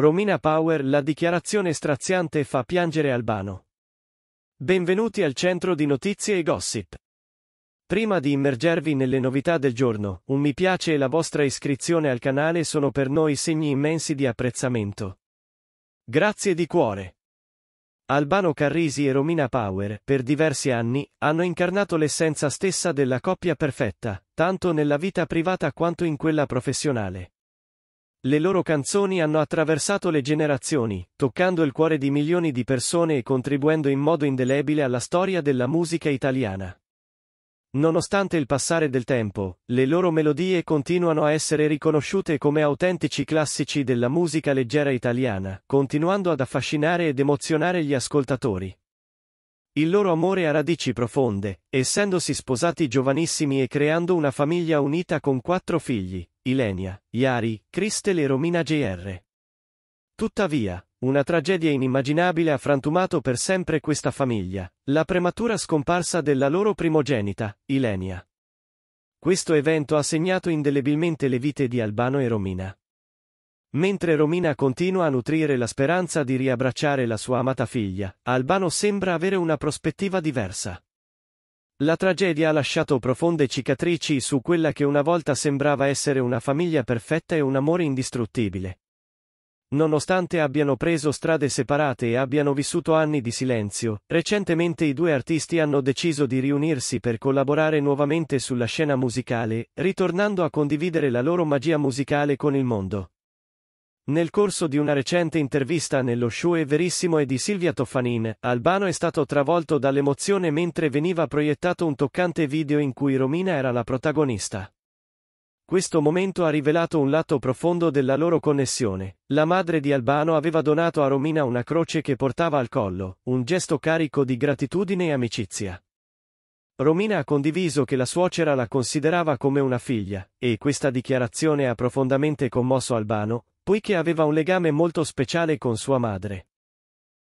Romina Power la dichiarazione straziante fa piangere Albano. Benvenuti al centro di notizie e gossip. Prima di immergervi nelle novità del giorno, un mi piace e la vostra iscrizione al canale sono per noi segni immensi di apprezzamento. Grazie di cuore. Albano Carrisi e Romina Power, per diversi anni, hanno incarnato l'essenza stessa della coppia perfetta, tanto nella vita privata quanto in quella professionale. Le loro canzoni hanno attraversato le generazioni, toccando il cuore di milioni di persone e contribuendo in modo indelebile alla storia della musica italiana. Nonostante il passare del tempo, le loro melodie continuano a essere riconosciute come autentici classici della musica leggera italiana, continuando ad affascinare ed emozionare gli ascoltatori. Il loro amore ha radici profonde, essendosi sposati giovanissimi e creando una famiglia unita con quattro figli, Ilenia, Iari, Cristel e Romina Jr. Tuttavia, una tragedia inimmaginabile ha frantumato per sempre questa famiglia, la prematura scomparsa della loro primogenita, Ilenia. Questo evento ha segnato indelebilmente le vite di Albano e Romina. Mentre Romina continua a nutrire la speranza di riabbracciare la sua amata figlia, Albano sembra avere una prospettiva diversa. La tragedia ha lasciato profonde cicatrici su quella che una volta sembrava essere una famiglia perfetta e un amore indistruttibile. Nonostante abbiano preso strade separate e abbiano vissuto anni di silenzio, recentemente i due artisti hanno deciso di riunirsi per collaborare nuovamente sulla scena musicale, ritornando a condividere la loro magia musicale con il mondo. Nel corso di una recente intervista nello show E Verissimo e di Silvia Toffanin, Albano è stato travolto dall'emozione mentre veniva proiettato un toccante video in cui Romina era la protagonista. Questo momento ha rivelato un lato profondo della loro connessione. La madre di Albano aveva donato a Romina una croce che portava al collo, un gesto carico di gratitudine e amicizia. Romina ha condiviso che la suocera la considerava come una figlia, e questa dichiarazione ha profondamente commosso Albano, poiché aveva un legame molto speciale con sua madre.